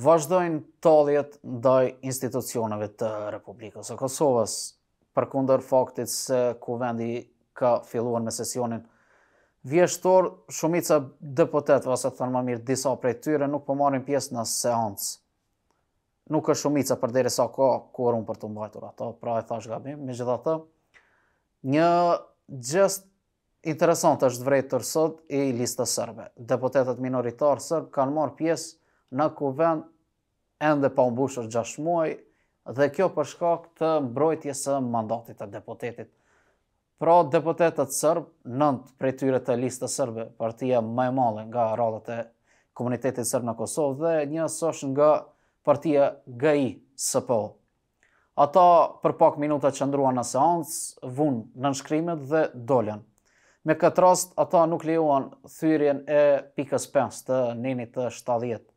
vazhdojnë taljet ndaj institucionave të Republikës e Kosovës, për kunder faktit se ku vendi ka filluar me sesionin vjeshtor, shumica dëpotetve, ose të thënë më mirë, disa prej tyre nuk përmarin po pjesë në seancë. Nuk është shumica për dere sa ka kurun për të mbajtur ato, pra e thash gabim, me gjitha të. Një gjest interesant është vrejtë tërësot i listë të sërbe. Deputetet minoritarë sërbë kanë marë pjesë në kuvend ende pa mbushur 6 muaj dhe kjo për shkak të mbrojtjes së mandatit të deputetit. Pra deputetët sërbë, nëndë prej tyre të listë sërbë, partia më e male nga radhët e komunitetit sërbë në Kosovë dhe një sosh nga partia GAI SPO. Ata për pak minuta që ndruan në seancë, vunë në nënshkrimet dhe doljen. Me këtë rast, ata nuk lejuan thyrjen e pikës 5 të njënit të 70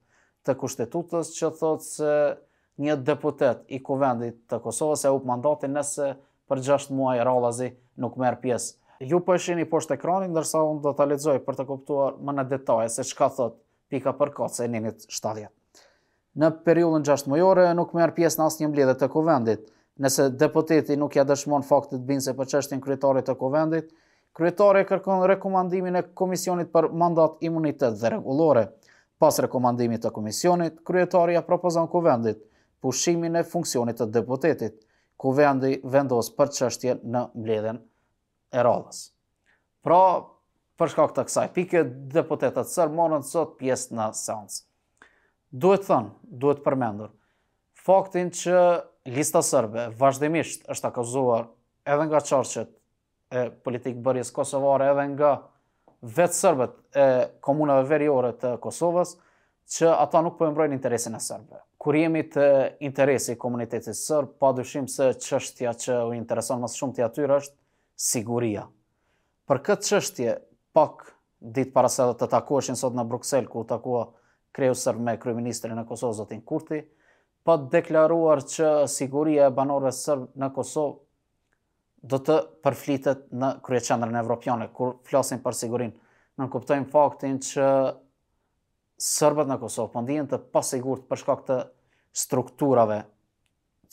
të kushtetutës që thot se një deputet i kuvendit të Kosovës e upë mandatin nëse për 6 muaj rallazi nuk merë pjesë. Ju për po i poshtë ekranin, ndërsa unë do të alizoj për të kuptuar më në detaje se qka thot pika për kocë e njënit shtadjet. Në periullën 6 mujore nuk merë pjesë në asë një mblidhe të kuvendit. Nëse deputeti nuk ja dëshmon faktit binë se për qështin kryetarit të kuvendit, kryetarit kërkon rekomandimin e Komisionit për Mandat, Imunitet dhe Regulore. Pas rekomandimit të komisionit, kryetarja propozon kuvendit pushimin e funksionit të deputetit, kuvendi vendos për qështje në mbledhen e radhës. Pra, përshka këta kësaj pike, deputetet sërë morën sot pjesë në seancë. Duhet thënë, duhet përmendur, faktin që lista sërbe vazhdimisht është akazuar edhe nga qarqet e politikë bërjes Kosovare edhe nga politikë vetë sërbet e komunave veriore të Kosovës, që ata nuk përëmbrojnë po interesin e sërbet. Kur jemi të interesi i komunitetit sërb, pa dushim se qështja që u intereson mësë shumë të atyre është siguria. Për këtë qështje, pak ditë para se dhe të takuashin sot në Bruxelles, ku takua kreju sërb me Kryministri në Kosovë, Zotin Kurti, pa deklaruar që siguria e banorve sërb në Kosovë do të përflitet në kryeqendrën e evropiane, kur flasin për sigurin. Në kuptojmë faktin që sërbet në Kosovë pëndijen po të pasigur të përshka këtë strukturave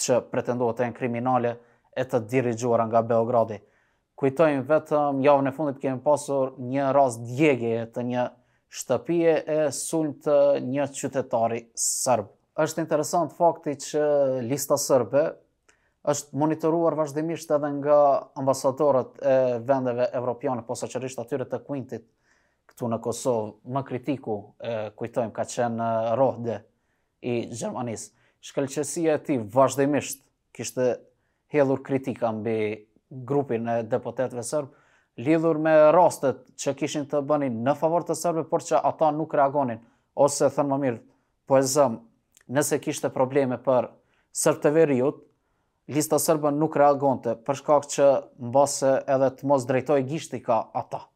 që pretendohet e në kriminale e të dirigjuara nga Beogradi. Kujtojmë vetëm, javën e fundit kemi pasur një ras djegje të një shtëpije e sulm të një qytetari sërbë. Êshtë interesant fakti që lista sërbe është monitoruar vazhdimisht edhe nga ambasadorët e vendeve evropiane po socialisht atyre të Quintit këtu në Kosovë, më kritiku e kujtojm ka qenë Rohde i Gjermanisë. Shkëlqësia e tij vazhdimisht kishte hedhur kritika mbi grupin e deputetëve serb lidhur me rastet që kishin të bënin në favor të sërbë, por që ata nuk reagonin ose thënë më mirë po e zëm nëse kishte probleme për sërbëveriut lista sërbën nuk reagonte, përshkak që në base edhe të mos drejtoj gishti ka ata.